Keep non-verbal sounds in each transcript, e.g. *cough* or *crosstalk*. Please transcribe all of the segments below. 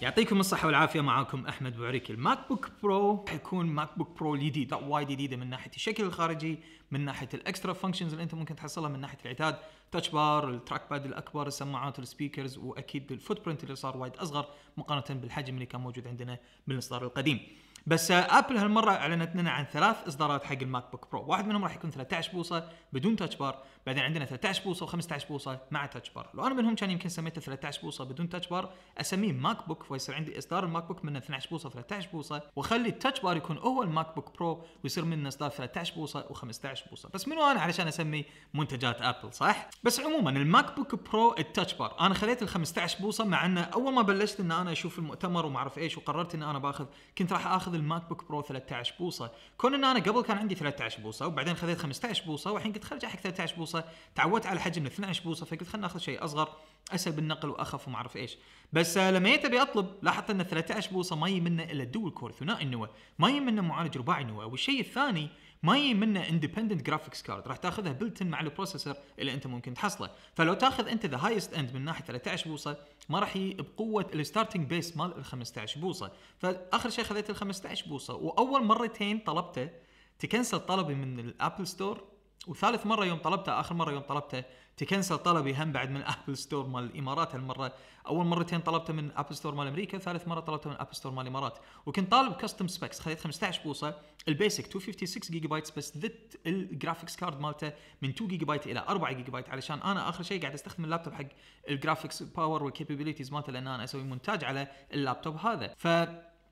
يعطيكم الصحة والعافية معاكم أحمد بوعريك الماك بوك برو حيكون ماك بوك برو الجديد وايد جديدة من ناحية الشكل الخارجي من ناحية الإكسترا فانكشنز اللي أنت ممكن تحصلها من ناحية العتاد تاتش بار التراك باد الأكبر السماعات السبيكرز وأكيد الفوت برنت اللي صار وايد أصغر مقارنة بالحجم اللي كان موجود عندنا بالإصدار القديم بس ابل هالمره اعلنت لنا عن ثلاث اصدارات حق الماك بوك برو، واحد منهم راح يكون 13 بوصه بدون تاتش بار، بعدين عندنا 13 بوصه و15 بوصه مع تاتش بار، لو انا منهم كان يمكن سميته 13 بوصه بدون تاتش بار اسميه ماك بوك فيصير عندي اصدار الماك بوك منه 12 بوصه 13 بوصه واخلي التاتش بار يكون هو الماك بوك برو ويصير منه اصدار 13 بوصه و15 بوصه، بس منو انا علشان اسمي منتجات ابل صح؟ بس عموما الماك بوك برو التاتش بار، انا خذيت ال 15 بوصه مع انه اول ما بلشت ان انا اشوف المؤتمر وما اعرف ايش وقررت ان انا باخذ كنت راح اخذ اخذ الماك بوك برو 13 بوصه كون ان انا قبل كان عندي 13 بوصه وبعدين خذيت 15 بوصه والحين قلت خليني حق 13 بوصه تعودت على حجم 12 بوصه فقلت خلينا ناخذ شيء اصغر اسهل بالنقل واخف وما اعرف ايش بس آه، لما جيت ابي اطلب لاحظت ان 13 بوصه ما يمنه الا الدول كور ثنائي النواه ما يمنه معالج رباعي النواه والشيء الثاني ما يجي منه اندبندنت جرافيكس كارد راح تاخذها بلت مع البروسيسور اللي انت ممكن تحصله فلو تاخذ انت ذا هايست اند من ناحيه 13 بوصه ما راح يجي بقوه الستارتنج بيس مال ال 15 بوصه فاخر شيء خذيت ال 15 بوصه واول مرتين طلبته تكنسل طلبي من الابل ستور وثالث مره يوم طلبته اخر مره يوم طلبته تكنسل طلبي هم بعد من ابل *laughs* ستور مال الامارات هالمره اول مرتين طلبته من ابل ستور مال امريكا ثالث مره طلبته من ابل ستور مال الامارات وكنت طالب كاستم سبيكس خذيت 15 بوصه البيسك 256 جيجا بايت بس ذت الجرافيكس كارد مالته من 2 جيجا بايت الى 4 جيجا بايت علشان انا اخر شيء قاعد استخدم اللابتوب حق الجرافيكس باور والكابابيلتيز مالته لان انا اسوي مونتاج على اللابتوب هذا ف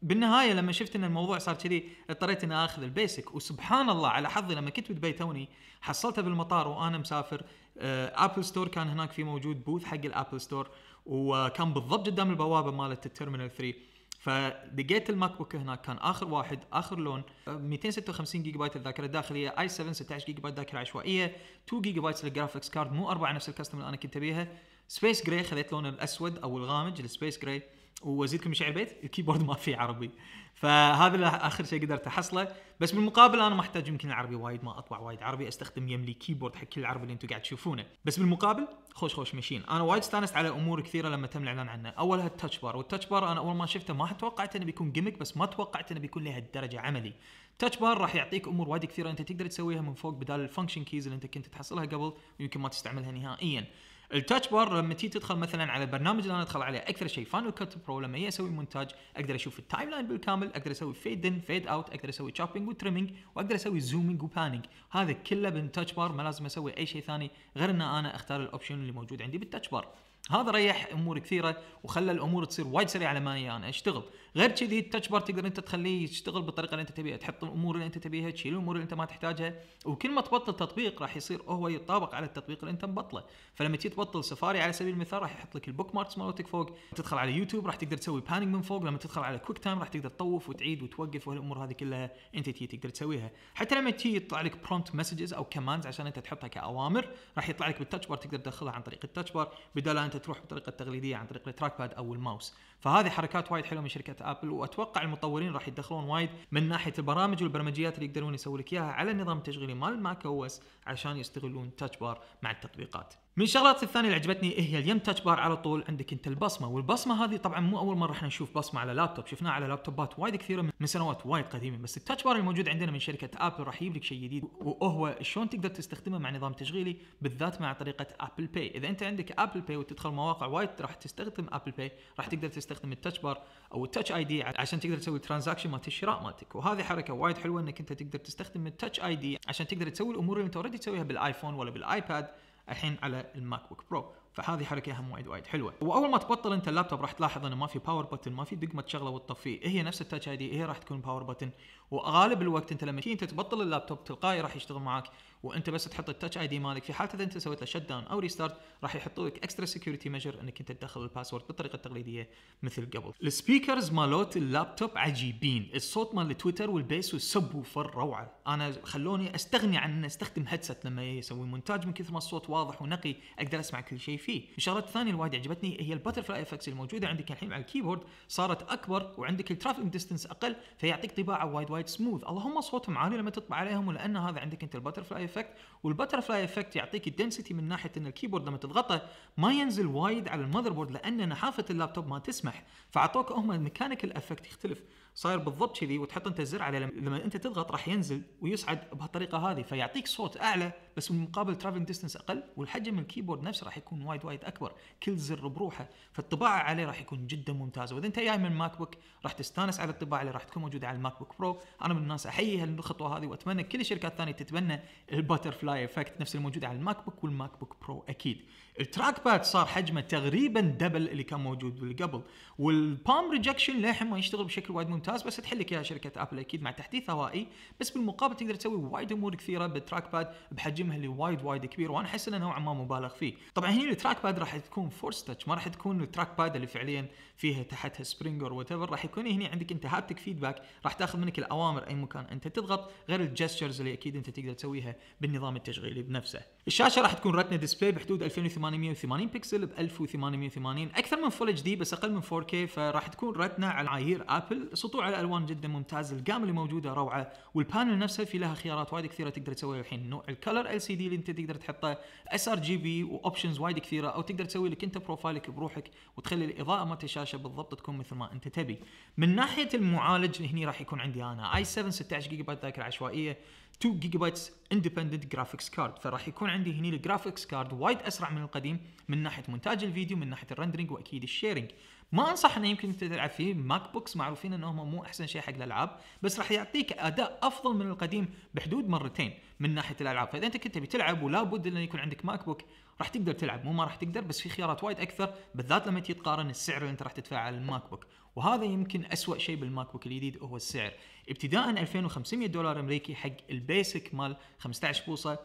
بالنهايه لما شفت ان الموضوع صار كذي اضطريت اني اخذ البيسك وسبحان الله على حظي لما كنت بدبي توني حصلته بالمطار وانا مسافر ابل آه، ستور كان هناك في موجود بوث حق الابل ستور وكان بالضبط قدام البوابه مالت التيرمينال 3 فلقيت الماك بوك هناك كان اخر واحد اخر لون 256 جيجا بايت الذاكره الداخليه اي 7 16 جيجا بايت ذاكره عشوائيه 2 جيجا بايت للجرافكس كارد مو اربعه نفس الكاستم اللي انا كنت ابيها سبيس جراي خذيت لونه الاسود او الغامج السبيس جراي وازيدكم شعر بيت الكيبورد ما فيه عربي فهذا اخر شيء قدرت احصله بس بالمقابل انا ما احتاج يمكن العربي وايد ما اطبع وايد عربي استخدم يملي كيبورد حق كل العربي اللي انتم قاعد تشوفونه بس بالمقابل خوش خوش مشين انا وايد استانست على امور كثيره لما تم الاعلان عنه اولها التاتش بار والتاتش بار انا اول ما شفته ما توقعت انه بيكون جيمك بس ما توقعت انه بيكون لهالدرجه عملي تاتش بار راح يعطيك امور وايد كثيره انت تقدر تسويها من فوق بدال الفانكشن كيز اللي انت كنت تحصلها قبل ويمكن ما تستعملها نهائيا التاتش بار لما تيجي تدخل مثلا على البرنامج اللي انا ادخل عليه اكثر شيء فان كات برو لما هي اسوي مونتاج اقدر اشوف التايم لاين بالكامل اقدر اسوي فيد ان فيد اوت اقدر اسوي تشوبينج وتريمينج واقدر اسوي زومينج وبانينج هذا كله بالتاتش بار ما لازم اسوي اي شيء ثاني غير ان انا اختار الاوبشن اللي موجود عندي بالتاتش بار هذا ريح امور كثيره وخلى الامور تصير وايد سريعه على ما انا يعني اشتغل غير كذي التاتش بار تقدر انت تخليه يشتغل بالطريقه اللي انت تبيها تحط الامور اللي انت تبيها تشيل الامور اللي انت ما تحتاجها وكل ما تبطل تطبيق راح يصير هو يطابق على التطبيق اللي انت مبطله فلما تيجي تبطل سفاري على سبيل المثال راح يحط لك البوك ماركس مالتك فوق تدخل على يوتيوب راح تقدر تسوي بانينج من فوق لما تدخل على كويك تايم راح تقدر تطوف وتعيد وتوقف والامور هذه كلها انت تي تقدر تسويها حتى لما تيجي يطلع لك برومبت مسجز او كماندز عشان انت تحطها كاوامر راح يطلع لك بالتاتش بار تقدر تدخلها عن طريق التاتش بار بدل انت تروح بالطريقه التقليديه عن طريق التراك باد او الماوس فهذه حركات وايد حلوه من شركه ابل واتوقع المطورين راح يدخلون وايد من ناحيه البرامج والبرمجيات اللي يقدرون يسوون لك اياها على النظام التشغيلي مال ماك او اس عشان يستغلون تاتش بار مع التطبيقات من الشغلات الثانيه اللي عجبتني إيه هي اليم تاتش بار على طول عندك انت البصمه والبصمه هذه طبعا مو اول مره احنا نشوف بصمه على لابتوب شفناها على لابتوبات وايد كثيره من سنوات وايد قديمه بس التاتش بار الموجود عندنا من شركه ابل راح يجيب لك شيء جديد وهو شلون تقدر تستخدمه مع نظام تشغيلي بالذات مع طريقه ابل باي اذا انت عندك ابل باي وتدخل مواقع وايد راح تستخدم ابل باي راح تقدر تستخدم التاتش بار او التاتش اي دي عشان تقدر تسوي ترانزاكشن مالت الشراء مالتك وهذه حركه وايد حلوه انك انت تقدر تستخدم التاتش اي دي عشان تقدر تسوي الامور اللي انت اوريدي تسويها بالايفون ولا بالايباد الحين على الماك بوك برو فهذه حركه اهم وايد وايد حلوه واول ما تبطل انت اللابتوب راح تلاحظ انه ما في باور بتن ما في دقمه تشغله وتطفيه هي نفس التاتش اي دي هي راح تكون باور بتن وغالب الوقت انت لما تيجي انت تبطل اللابتوب تلقائي راح يشتغل معاك وانت بس تحط التاتش اي دي مالك في حاله اذا انت سويت له شت داون او ريستارت راح يحطوا لك اكسترا سكيورتي ميجر انك انت تدخل الباسورد بالطريقه التقليديه مثل قبل. السبيكرز مالوت اللابتوب عجيبين، الصوت مال التويتر والبيس والسب وفر روعه، انا خلوني استغني عن استخدم هيدسيت لما يسوي مونتاج من كثر ما الصوت واضح ونقي اقدر اسمع كل شيء فيه الشغله الثانيه الوايد عجبتني هي الباتر فلاي افكتس الموجوده عندك الحين على الكيبورد صارت اكبر وعندك الترافيك ديستنس اقل فيعطيك طباعه وايد وايد سموث اللهم صوتهم عالي لما تطبع عليهم ولان هذا عندك انت الباتر فلاي افكت والباتر فلاي افكت يعطيك الدنسيتي من ناحيه ان الكيبورد لما تضغطه ما ينزل وايد على المذر بورد لان نحافه اللابتوب ما تسمح فاعطوك هم الميكانيكال افكت يختلف صاير بالضبط كذي وتحط انت الزر على لما انت تضغط راح ينزل ويصعد بهالطريقه هذه فيعطيك صوت اعلى بس بالمقابل ترافلنج ديستنس اقل والحجم الكيبورد نفسه راح يكون وايد وايد اكبر كل زر بروحه فالطباعه عليه راح يكون جدا ممتازه واذا انت جاي من ماك بوك راح تستانس على الطباعه اللي راح تكون موجوده على الماك بوك برو انا من الناس احيي هالخطوه هذه واتمنى كل الشركات الثانيه تتبنى الباتر فلاي افكت نفس الموجود على الماك بوك والماك بوك برو اكيد التراك باد صار حجمه تقريبا دبل اللي كان موجود اللي قبل والبام ريجكشن للحين ما يشتغل بشكل وايد ممتاز ممتاز بس تحل لك اياها شركه ابل اكيد مع تحديث هوائي بس بالمقابل تقدر تسوي وايد امور كثيره بالتراك باد بحجمها اللي وايد وايد كبير وانا احس انه نوعا ما مبالغ فيه طبعا هنا التراك باد راح تكون فورس تاتش ما راح تكون التراك باد اللي فعليا فيها تحتها سبرينج او وات راح يكون هنا عندك انت هابتك فيدباك راح تاخذ منك الاوامر اي مكان انت تضغط غير الجستشرز اللي اكيد انت تقدر تسويها بالنظام التشغيلي بنفسه الشاشه راح تكون رتنه ديسبلاي بحدود 2880 بكسل ب 1880 اكثر من فول اتش دي بس اقل من 4K فراح تكون رتنه على معايير ابل سطوع الخطوط على الوان جدا ممتازه القام اللي موجوده روعه والبانل نفسه في لها خيارات وايد كثيره تقدر تسويها الحين نوع الكلر ال سي دي اللي انت تقدر تحطه اس ار جي بي واوبشنز وايد كثيره او تقدر تسوي لك انت بروفايلك بروحك وتخلي الاضاءه مالت الشاشه بالضبط تكون مثل ما انت تبي من ناحيه المعالج هني راح يكون عندي انا اي 7 16 جيجا بايت ذاكره عشوائيه 2 جيجا بايت اندبندنت جرافيكس كارد فراح يكون عندي هني الجرافيكس كارد وايد اسرع من القديم من ناحيه مونتاج الفيديو من ناحيه الرندرنج واكيد الشيرنج ما انصح انه يمكن انت تلعب فيه ماك بوكس معروفين انهم مو احسن شيء حق الالعاب بس راح يعطيك اداء افضل من القديم بحدود مرتين من ناحيه الالعاب فاذا انت كنت بتلعب ولابد انه يكون عندك ماك بوك راح تقدر تلعب مو ما راح تقدر بس في خيارات وايد اكثر بالذات لما تيجي تقارن السعر اللي انت راح تدفعه على الماك بوك وهذا يمكن أسوأ شيء بالماك بوك الجديد هو السعر ابتداء 2500 دولار امريكي حق البيسك مال 15 بوصه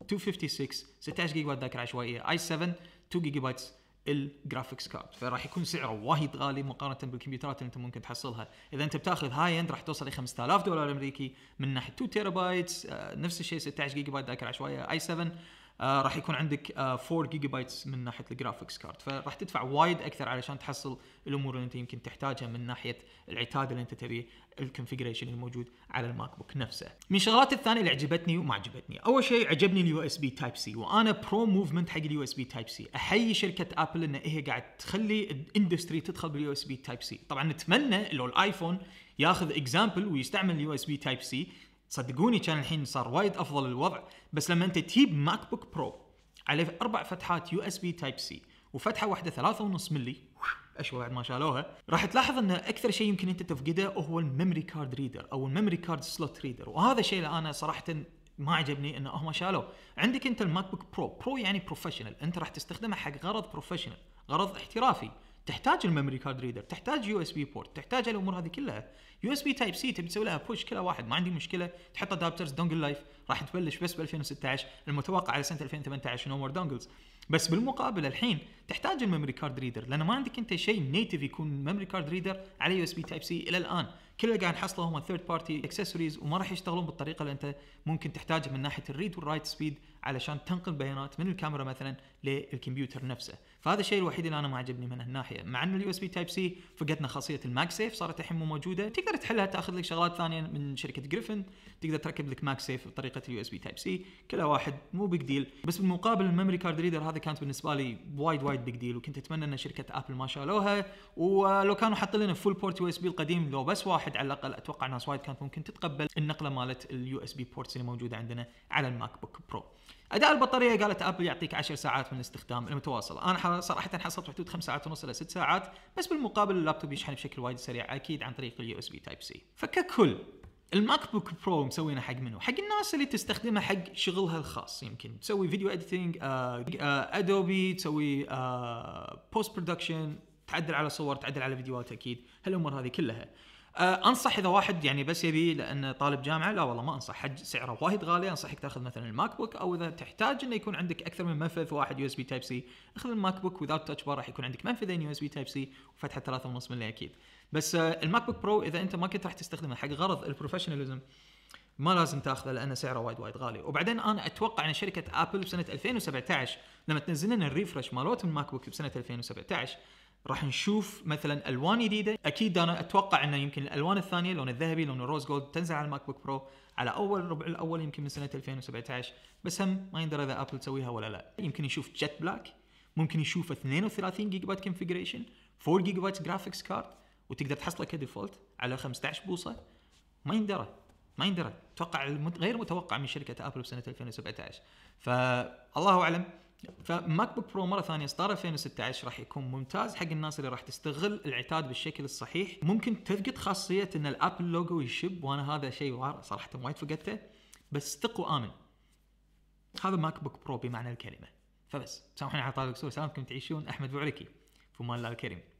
256 16 جيجا بايت ذاكره عشوائيه اي 7 2 جيجا بايت الجرافيكس كارد فراح يكون سعره وايد غالي مقارنه بالكمبيوترات اللي انت ممكن تحصلها اذا انت بتاخذ هاي اند راح توصل ل 5000 دولار امريكي من ناحيه 2 تيرا بايت نفس الشيء 16 جيجا بايت ذاكره عشوائيه اي 7 آه راح يكون عندك آه 4 جيجا بايتس من ناحيه الجرافكس كارد فراح تدفع وايد اكثر علشان تحصل الامور اللي انت يمكن تحتاجها من ناحيه العتاد اللي انت تبيه الكونفجريشن الموجود على الماك بوك نفسه. من الشغلات الثانيه اللي عجبتني وما عجبتني، اول شيء عجبني اليو اس بي تايب سي وانا برو موفمنت حق اليو اس بي تايب سي، احيي شركه ابل ان هي قاعد تخلي الاندستري تدخل باليو اس بي تايب سي، طبعا نتمنى لو الايفون ياخذ اكزامبل ويستعمل اليو اس بي تايب سي صدقوني كان الحين صار وايد افضل الوضع بس لما انت تجيب ماك بوك برو عليه اربع فتحات يو اس بي تايب سي وفتحه واحده ثلاثة ونص ملي اشوى بعد ما شالوها راح تلاحظ ان اكثر شيء يمكن انت تفقده هو الميموري كارد ريدر او الميموري كارد سلوت ريدر وهذا الشيء اللي انا صراحه ما عجبني انه هم شالوه عندك انت الماك بوك برو برو يعني بروفيشنال انت راح تستخدمه حق غرض بروفيشنال غرض احترافي تحتاج الميموري كارد ريدر تحتاج يو اس بي بورت تحتاج الامور هذه كلها يو اس بي تايب سي تبي تسوي لها بوش كلا واحد ما عندي مشكله تحط ادابترز دونجل لايف راح تبلش بس ب 2016 المتوقع على سنه 2018 نو مور دونجلز بس بالمقابل الحين تحتاج الميموري كارد ريدر لان ما عندك انت شيء نيتف يكون ميموري كارد ريدر على يو اس بي تايب سي الى الان كل اللي قاعد نحصله هم ثيرد بارتي اكسسوارز وما راح يشتغلون بالطريقه اللي انت ممكن تحتاجها من ناحيه الريد والرايت سبيد علشان تنقل بيانات من الكاميرا مثلا للكمبيوتر نفسه فهذا الشيء الوحيد اللي انا ما عجبني من الناحيه مع انه اليو اس بي تايب سي فقدنا خاصيه الماج سيف صارت الحين مو موجوده تقدر تحلها تاخذ لك شغلات ثانيه من شركه جريفن تقدر تركب لك ماك سيف بطريقه اليو اس بي تايب سي كلها واحد مو بيج ديل بس بالمقابل الميموري كارد ريدر هذا كانت بالنسبه لي وايد وايد بيج ديل وكنت اتمنى ان شركه ابل ما شالوها ولو كانوا حاطين لنا فول بورت يو اس بي القديم لو بس واحد على الاقل اتوقع ناس وايد كانت ممكن تتقبل النقله مالت اليو اس بي بورتس اللي موجوده عندنا على الماك بوك برو اداء البطاريه قالت ابل يعطيك 10 ساعات من الاستخدام المتواصل انا صراحه حصلت حدود 5 ساعات ونص الى 6 ساعات بس بالمقابل اللابتوب يشحن بشكل وايد سريع اكيد عن طريق اليو اس بي بي تايب سي فككل الماك بوك برو مسوينه حق منه حق الناس اللي تستخدمها حق شغلها الخاص يمكن تسوي فيديو اديتنج ادوبي تسوي بوست آه، برودكشن تعدل على صور تعدل على فيديوهات اكيد هالامور هذه كلها أه انصح اذا واحد يعني بس يبي لانه طالب جامعه لا والله ما انصح حج سعره وايد غالي انصحك تاخذ مثلا الماك بوك او اذا تحتاج انه يكون عندك اكثر من منفذ واحد يو اس بي تايب سي اخذ الماك بوك وذاوت تاتش بار راح يكون عندك منفذين يو اس بي تايب سي وفتحه 3.5 ملي اكيد بس آه، الماك بوك برو اذا انت ما كنت راح تستخدمه حق غرض البروفيشناليزم ما لازم تاخذه لان سعره وايد وايد غالي وبعدين انا اتوقع ان شركه ابل بسنه 2017 لما تنزل لنا الريفرش مالوت الماك بوك بسنه 2017 راح نشوف مثلا الوان جديده اكيد انا اتوقع انه يمكن الالوان الثانيه لون الذهبي لون الروز جولد تنزل على الماك بوك برو على اول الربع الاول يمكن من سنه 2017 بس هم ما يندرى اذا ابل تسويها ولا لا يمكن نشوف جت بلاك ممكن نشوف 32 جيجا بايت كونفجريشن 4 جيجا بايت جرافيكس كارد وتقدر تحصله كديفولت على 15 بوصه ما يندرى ما يندرى اتوقع غير متوقع من شركه ابل بسنه 2017 فالله اعلم فماك بوك برو مره ثانيه اصدار 2016 راح يكون ممتاز حق الناس اللي راح تستغل العتاد بالشكل الصحيح ممكن تفقد خاصيه ان الابل لوجو يشب وانا هذا شيء صراحه وايد فقدته بس ثق وامن هذا ماك بوك برو بمعنى الكلمه فبس سامحوني على طالب سوء تعيشون احمد بوعلكي في مال الله الكريم